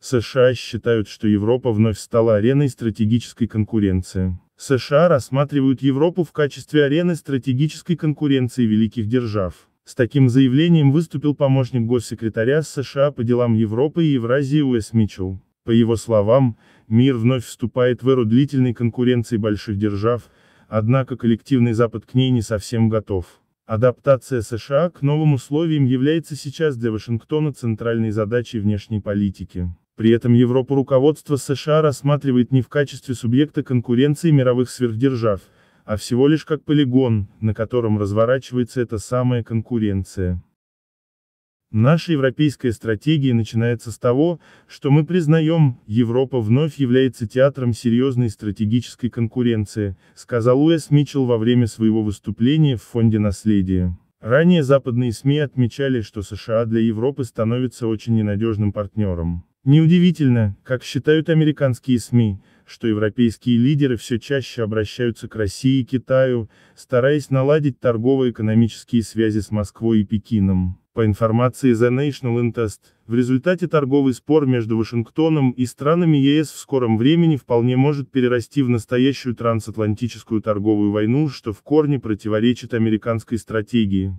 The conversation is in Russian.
США считают, что Европа вновь стала ареной стратегической конкуренции. США рассматривают Европу в качестве арены стратегической конкуренции великих держав. С таким заявлением выступил помощник госсекретаря США по делам Европы и Евразии Уэс Митчелл. По его словам, мир вновь вступает в эру длительной конкуренции больших держав, однако коллективный Запад к ней не совсем готов. Адаптация США к новым условиям является сейчас для Вашингтона центральной задачей внешней политики. При этом Европу руководство США рассматривает не в качестве субъекта конкуренции мировых сверхдержав, а всего лишь как полигон, на котором разворачивается эта самая конкуренция. Наша европейская стратегия начинается с того, что мы признаем, Европа вновь является театром серьезной стратегической конкуренции, сказал Уэс Митчелл во время своего выступления в Фонде наследия. Ранее западные СМИ отмечали, что США для Европы становится очень ненадежным партнером. Неудивительно, как считают американские СМИ, что европейские лидеры все чаще обращаются к России и Китаю, стараясь наладить торгово-экономические связи с Москвой и Пекином. По информации The National Interest, в результате торговый спор между Вашингтоном и странами ЕС в скором времени вполне может перерасти в настоящую трансатлантическую торговую войну, что в корне противоречит американской стратегии.